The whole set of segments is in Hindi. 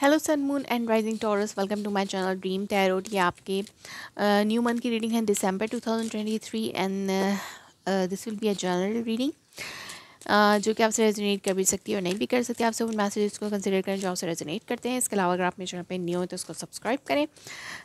Hello sun moon and rising Taurus welcome to my channel dream tarot ये आपके न्यू मंथ की रीडिंग है December 2023 and this will be a general reading जो कि आपसे रेजोनेट कर भी सकती है और नहीं भी कर सकती आपसे उन मैसेजेस को कंसीडर करें जो आपसे रेजोनेट करते हैं इसके अलावा अगर आप मेरे चैनल पर न्यू हो तो उसको सब्सक्राइब करें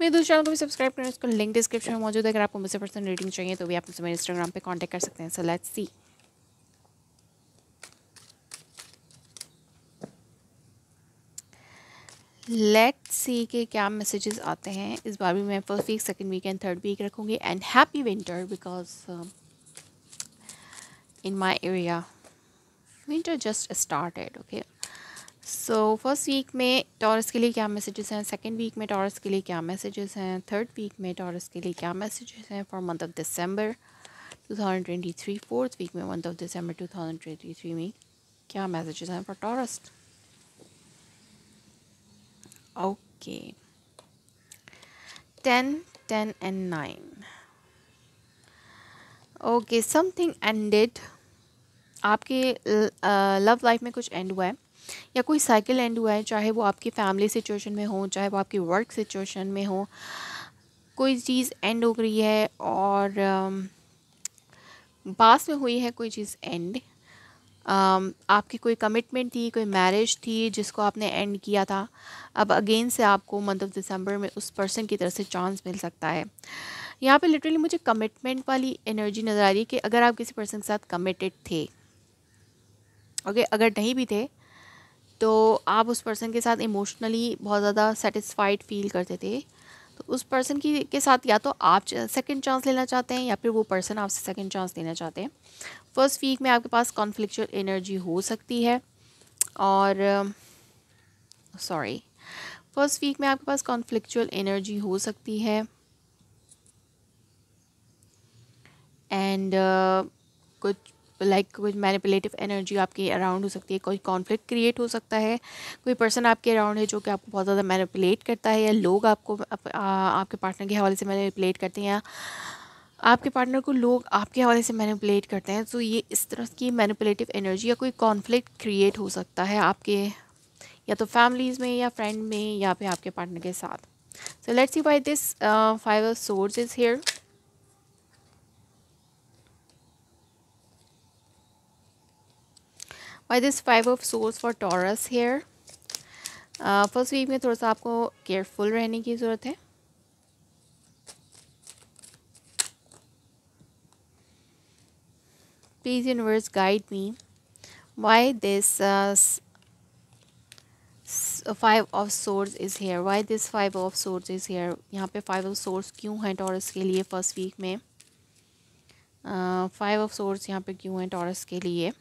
मेरे दूसरे चैनल को भी सब्सक्राइब करें उसको लिंक डिस्क्रिप्शन में मौजूद है अगर आपको मुझसे पर्सनल रीडिंग चाहिए तो भी आप मुझे मेरे इंस्टाग्राम पर कॉन्टैक्ट कर सकते हैं so let's see let see के क्या मैसेजेस आते हैं इस बार भी मैं first week second week and third week रखूँगी and happy winter because in my area winter just started okay so first week में टॉरस के लिए क्या मैसेजेस हैं सेकेंड वीक में टॉरस के लिए क्या मैसेजेस हैं थर्ड वीक में टॉरस के लिए क्या मैसेजेस हैं for month of December three fourth week में मंथ ऑफ दिसंबर थ्री में क्या मैसेजेस हैं for Taurus Okay. 10, 10 and 9. Okay, something ended. आपके लव लाइफ में कुछ एंड हुआ है या कोई साइकिल एंड हुआ है चाहे वो आपकी फैमिली सिचुएशन में हो चाहे वो आपकी वर्क सिचुएशन में हो कोई चीज़ एंड हो गई है और पास में हुई है कोई चीज़ एंड Um, आपकी कोई कमिटमेंट थी कोई मैरिज थी जिसको आपने एंड किया था अब अगेन से आपको मंथ ऑफ दिसंबर में उस पर्सन की तरफ से चांस मिल सकता है यहाँ पे लिटरली मुझे कमिटमेंट वाली एनर्जी नज़र आ रही है कि अगर आप किसी पर्सन के साथ कमिटेड थे ओके अगर नहीं भी थे तो आप उस पर्सन के साथ इमोशनली बहुत ज़्यादा सेटिस्फाइड फील करते थे तो उस पर्सन की के साथ या तो आप सेकंड चांस लेना चाहते हैं या फिर वो पर्सन आपसे सेकंड चांस लेना चाहते हैं फर्स्ट वीक में आपके पास कॉन्फ्लिक्चुअल एनर्जी हो सकती है और सॉरी फर्स्ट वीक में आपके पास कॉन्फ्लिक्चुअल एनर्जी हो सकती है एंड uh, कुछ लाइक कुछ मैनिपुलेटिव एनर्जी आपके अराउंड हो सकती है कोई कॉन्फ्लिक्ट क्रिएट हो सकता है कोई पर्सन आपके अराउंड है जो कि आपको बहुत ज़्यादा मैनिपुलेट करता है या लोग आपको आप, आ, आपके पार्टनर के हवाले से मैनिपुलेट करते हैं या आपके पार्टनर को लोग आपके हवाले से मैनिपुलेट करते हैं तो ये इस तरह की मैनिपुलेटिव एनर्जी या कोई कॉन्फ्लिक्ट क्रिएट हो सकता है आपके या तो फैमिलीज़ में या फ्रेंड में या फिर आपके पार्टनर के साथ so let's see why this five swords is here why this five of swords for Taurus here first week में थोड़ा सा आपको केयरफुल रहने की ज़रूरत है please universe guide me why this five of swords is here why this five of swords is here यहाँ पे फाइव ऑफ सोर्स क्यों हैं टॉरस के लिए फर्स्ट वीक में फाइव ऑफ सोर्स यहाँ पे क्यों हैं टॉरस के लिए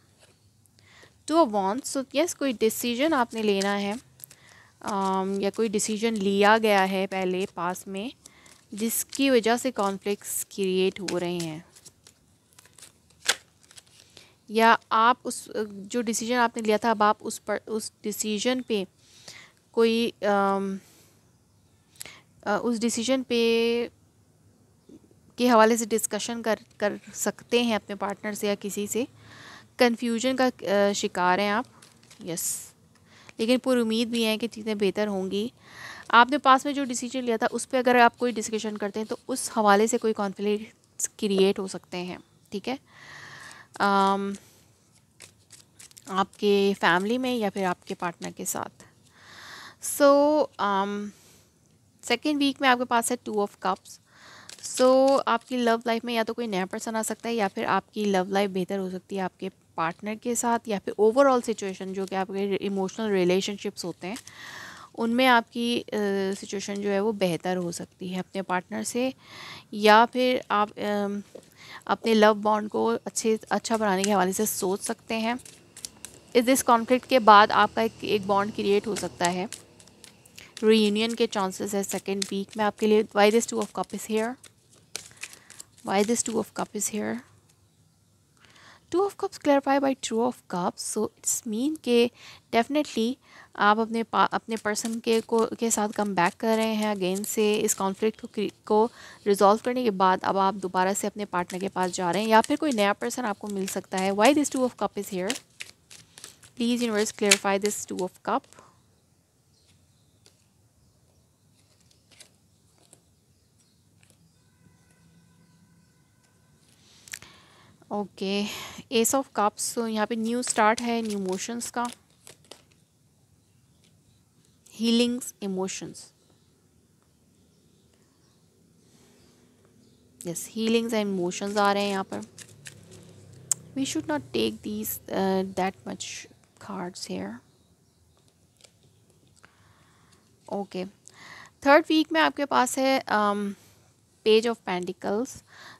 to a want so yes कोई डिसीजन आपने लेना है um, या कोई डिसीजन लिया गया है पहले पास में जिसकी वजह से कॉन्फ्लिक्स क्रिएट हो रहे हैं या आप उस जो डिसीजन आपने लिया था अब आप उस पर उस डिसीजन पे कोई आ, um, उस डिसीजन पे के हवाले से डिस्कशन कर कर सकते हैं अपने पार्टनर से या किसी से कन्फ्यूजन का uh, शिकार हैं आप यस लेकिन पूरी उम्मीद भी है कि चीज़ें बेहतर होंगी आपने पास में जो डिसीजन लिया था उस पर अगर आप कोई डिस्कशन करते हैं तो उस हवाले से कोई कॉन्फ्लिक्ट क्रिएट हो सकते हैं ठीक है आम, um, आपके फैमिली में या फिर आपके पार्टनर के साथ सो सेकेंड वीक में आपके पास है two of cups so so, आपकी लव लाइफ में या तो कोई नया पर्सन आ सकता है या फिर आपकी लव लाइफ बेहतर हो सकती है आपके पार्टनर के साथ या फिर ओवरऑल सिचुएशन जो कि आपके इमोशनल रिलेशनशिप्स होते हैं उनमें आपकी सिचुएशन uh, जो है वो बेहतर हो सकती है अपने पार्टनर से या फिर आप uh, अपने लव बॉन्ड को अच्छे अच्छा बनाने के हवाले से सोच सकते हैं इस दिस कॉन्फ्लिक्ट के बाद आपका एक, एक बॉन्ड क्रिएट हो सकता है रीयूनियन के चांसेस है सेकेंड वीक में आपके लिए why this two of cup is here why this two of cup is here two of cups clarify by two of cups so it's mean के डेफिनेटली आप अपने अपने पर्सन के को के साथ कम बैक कर रहे हैं अगेन से इस कॉन्फ्लिक्ट को को रिजॉल्व करने के बाद अब आप दोबारा से अपने पार्टनर के पास जा रहे हैं या फिर कोई नया पर्सन आपको मिल सकता है why this two of cup is here please universe clarify this two of cup okay ace of cups यहाँ पे न्यू स्टार्ट है न्यू मोशंस का healings emotions yes healings and emotions आ रहे हैं यहाँ पर we should not take these that much cards here okay third week में आपके पास है um, page of pentacles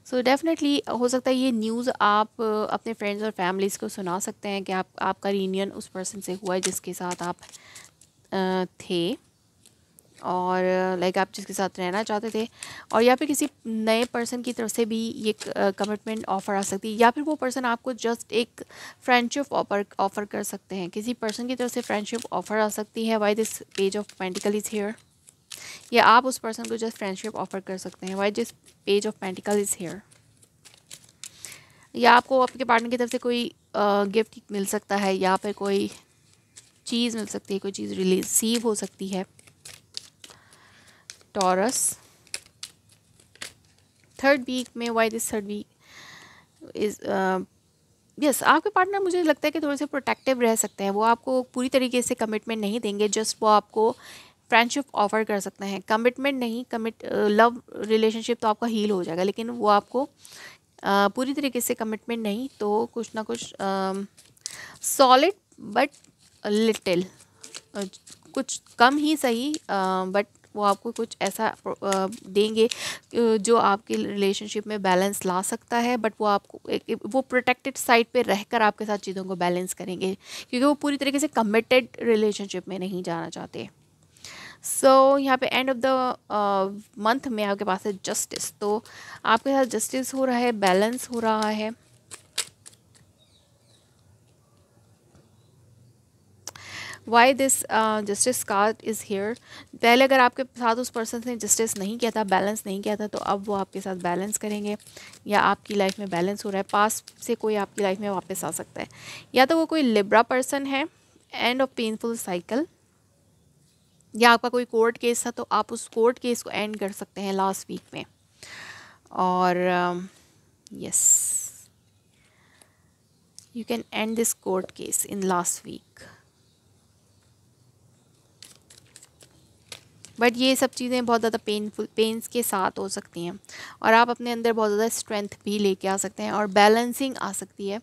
so definitely हो सकता है ये न्यूज़ आप अपने फ्रेंड्स और फैमिलीज़ को सुना सकते हैं कि आप आपका रीनियन उस पर्सन से हुआ है जिसके साथ आप थे और लाइक आप जिसके साथ रहना चाहते थे और या फिर किसी नए पर्सन की तरफ से भी ये कमिटमेंट ऑफ़र आ सकती है या फिर वो पर्सन आपको जस्ट एक फ्रेंडशिप ऑफर ऑफ़र कर सकते हैं किसी पर्सन की तरफ से फ्रेंडशिप ऑफ़र आ सकती है why this page of pentacle is here या आप उस पर्सन को जस्ट फ्रेंडशिप ऑफर कर सकते हैं why this page of pentacle is here या आपको आपके पार्टनर की तरफ से कोई गिफ्ट uh, मिल सकता है या फिर कोई चीज़ मिल सकती है कोई चीज़ रिलीसीव हो सकती है टॉरस थर्ड वीक में why this third week is yes आपके पार्टनर मुझे लगता है कि थोड़े से प्रोटेक्टिव रह सकते हैं वो आपको पूरी तरीके से कमिटमेंट नहीं देंगे जस्ट वो आपको फ्रेंडशिप ऑफर कर सकते हैं कमिटमेंट नहीं कमिट लव रिलेशनशिप तो आपका हील हो जाएगा लेकिन वो आपको आ, पूरी तरीके से कमिटमेंट नहीं तो कुछ ना कुछ सॉलिड बट लिटिल कुछ कम ही सही बट वो आपको कुछ ऐसा देंगे जो आपके रिलेशनशिप में बैलेंस ला सकता है बट वो आपको वो प्रोटेक्टेड साइड पे रहकर आपके साथ चीज़ों को बैलेंस करेंगे क्योंकि वो पूरी तरीके से कमिटेड रिलेशनशिप में नहीं जाना चाहते सो so, यहाँ पे एंड ऑफ द मंथ में आपके पास है जस्टिस तो आपके साथ जस्टिस हो रहा है बैलेंस हो रहा है why this justice card is here पहले अगर आपके साथ उस पर्सन ने जस्टिस नहीं किया था बैलेंस नहीं किया था तो अब वो आपके साथ बैलेंस करेंगे या आपकी लाइफ में बैलेंस हो रहा है पास से कोई आपकी लाइफ में वापस आ सकता है या तो वो कोई लिब्रा पर्सन है एंड ऑफ पेनफुल साइकिल या आपका कोई कोर्ट केस था तो आप उस कोर्ट केस को एंड कर सकते हैं लास्ट वीक में और yes you can end this court case in last week but ये सब चीज़ें बहुत ज़्यादा पेनफुल पेंस के साथ हो सकती हैं और आप अपने अंदर बहुत ज़्यादा स्ट्रेंथ भी लेके आ सकते हैं और बैलेंसिंग आ सकती है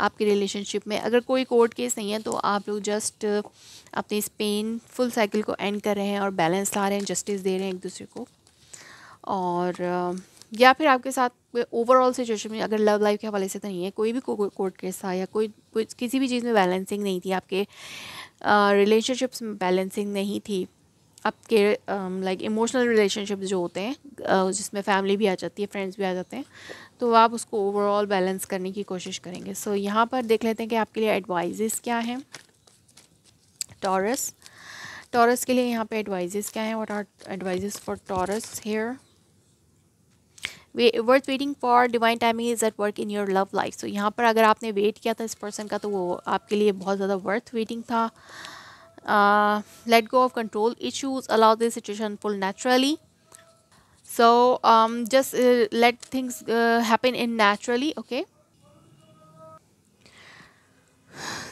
आपके रिलेशनशिप में अगर कोई कोर्ट केस नहीं है तो आप लोग जस्ट uh, अपने इस पेनफुल साइकिल को एंड कर रहे हैं और बैलेंस ला रहे हैं जस्टिस दे रहे हैं एक दूसरे को और uh, या फिर आपके साथ ओवरऑल सिचुएशन में अगर लव लाइफ के हवाले से तो नहीं है कोई भी कोर्ट केस था या कोई किसी भी चीज़ में बैलेंसिंग नहीं थी आपके रिलेशनशिप्स uh, में बैलेंसिंग नहीं थी आपके लाइक इमोशनल रिलेशनशिप्स जो होते हैं जिसमें फैमिली भी आ जाती है फ्रेंड्स भी आ जाते हैं तो आप उसको ओवरऑल बैलेंस करने की कोशिश करेंगे सो so, यहाँ पर देख लेते हैं कि आपके लिए एडवाइजेस क्या हैं टॉरस टॉरस के लिए यहाँ पे एडवाइजेस क्या हैं what are advises for Taurus here worth waiting for divine timing is at work in your love life so यहाँ पर अगर आपने वेट किया था इस पर्सन का तो वो आपके लिए बहुत ज़्यादा वर्थ वेटिंग था let go of control issues allow this situation full naturally so um, just uh, let things uh, happen in naturally okay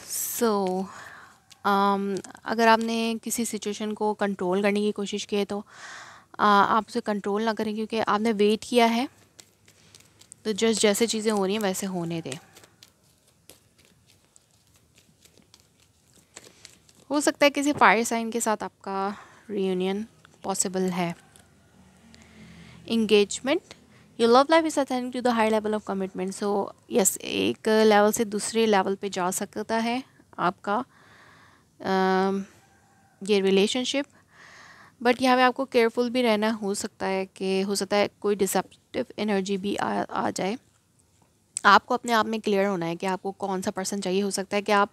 so um, अगर आपने किसी सिचुएशन को कंट्रोल करने की कोशिश की है तो आ, आप उसे कंट्रोल ना करें क्योंकि आपने वेट किया है तो जस्ट जैसे चीज़ें हो रही हैं वैसे होने दें हो सकता है किसी फायर साइन के साथ आपका रीयूनियन पॉसिबल है engagement your love life is authentic to the high level of commitment so yes एक लेवल से दूसरे लेवल पे जा सकता है आपका um, ये रिलेशनशिप बट यहाँ पे आपको केयरफुल भी रहना हो सकता है कि हो सकता है कोई डिसेप्टिव एनर्जी भी आ, आ जाए आपको अपने आप में क्लियर होना है कि आपको कौन सा पर्सन चाहिए हो सकता है कि आप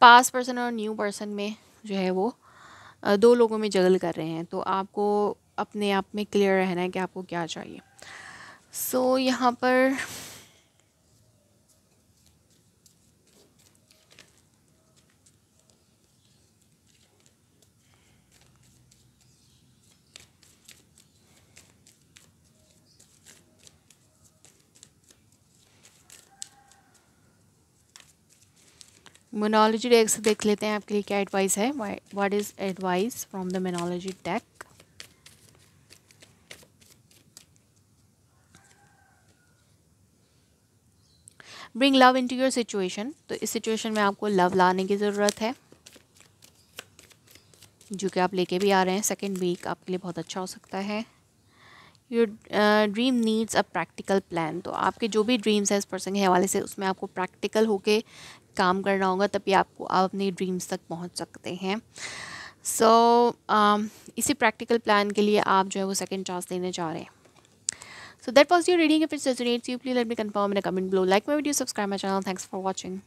पास पर्सन और न्यू पर्सन में जो है वो दो लोगों में जगल कर रहे हैं तो आपको अपने आप में क्लियर रहना है कि आपको क्या चाहिए सो so, यहाँ पर मोनोलॉजी डेक से देख लेते हैं आपके लिए क्या एडवाइस है what is advice from the moonology deck bring love in to your situation तो इस सिचुएशन में आपको लव लाने की ज़रूरत है जो कि आप लेके भी आ रहे हैं सेकेंड वीक आपके लिए बहुत अच्छा हो सकता है your dream needs a practical plan तो आपके जो भी ड्रीम्स हैं इस पर्सन के हवाले से उसमें आपको प्रैक्टिकल होके काम करना होगा तभी आपको आप अपने ड्रीम्स तक पहुंच सकते हैं सो so, uh, इसी प्रैक्टिकल प्लान के लिए आप जो है वो सेकेंड चांस देने जा रहे हैं So that was your reading. If it resonates you, please let me confirm in a comment below. Like my video, subscribe my channel. Thanks for watching.